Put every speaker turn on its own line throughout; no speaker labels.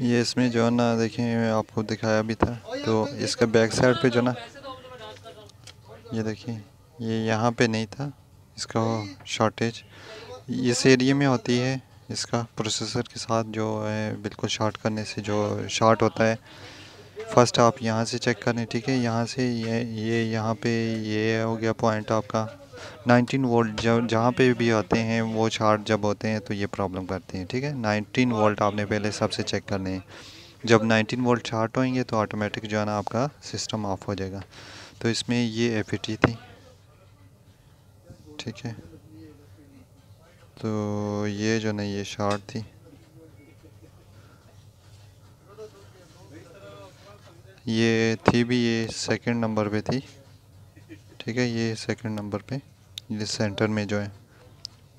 ये इसमें जो है ना देखिए आपको दिखाया भी था तो इसका बैक साइड पे जो ना ये देखिए ये यहाँ पे नहीं था इसका शॉर्टेज इस एरिया में होती है इसका प्रोसेसर के साथ जो है बिल्कुल शॉर्ट करने से जो शॉर्ट होता है फर्स्ट आप यहाँ से चेक करें ठीक है यहाँ से ये ये यहाँ पे ये हो गया पॉइंट आपका 19 वोल्ट जब जहाँ पे भी आते हैं वो चार्ज जब होते हैं तो ये प्रॉब्लम करते हैं ठीक है 19 वोल्ट आपने पहले सबसे चेक करने हैं जब 19 वोल्ट चार्ट होंगे तो ऑटोमेटिक जो है ना आपका सिस्टम ऑफ हो जाएगा तो इसमें ये एफ e थी ठीक है तो ये जो ना ये शार्ट थी ये थी भी ये सेकंड नंबर पे थी ठीक है ये सेकंड नंबर पे ये सेंटर में जो है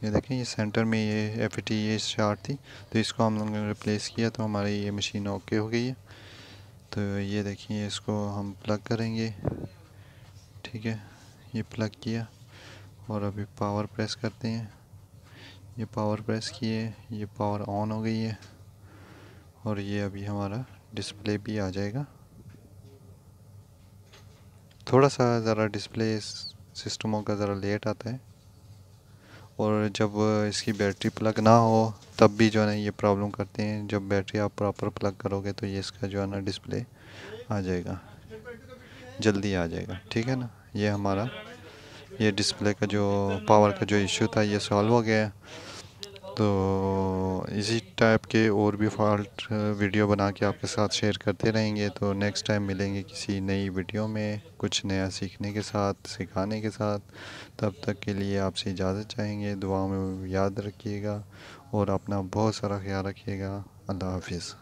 ये देखें ये सेंटर में ये एफ टी ये शार्ट थी तो इसको हम लोगों ने रिप्लेस किया तो हमारी ये मशीन ओके हो गई है तो ये देखिए इसको हम प्लग करेंगे ठीक है ये प्लग किया और अभी पावर प्रेस करते हैं ये पावर प्रेस किए ये पावर ऑन हो गई है और ये अभी हमारा डिस्प्ले भी आ जाएगा थोड़ा सा ज़रा डिस्प्ले सिस्टमों का ज़रा लेट आता है और जब इसकी बैटरी प्लग ना हो तब भी जो है ना ये प्रॉब्लम करते हैं जब बैटरी आप प्रॉपर प्लग करोगे तो ये इसका जो है ना डिस्प्ले आ जाएगा जल्दी आ जाएगा ठीक है ना ये हमारा ये डिस्प्ले का जो पावर का जो इशू था ये सॉल्व हो गया तो इसी टाइप के और भी फॉल्ट वीडियो बना के आपके साथ शेयर करते रहेंगे तो नेक्स्ट टाइम मिलेंगे किसी नई वीडियो में कुछ नया सीखने के साथ सिखाने के साथ तब तक के लिए आपसे इजाज़त चाहेंगे दुआ में याद रखिएगा और अपना बहुत सारा ख्याल रखिएगा अल्लाह हाफिज़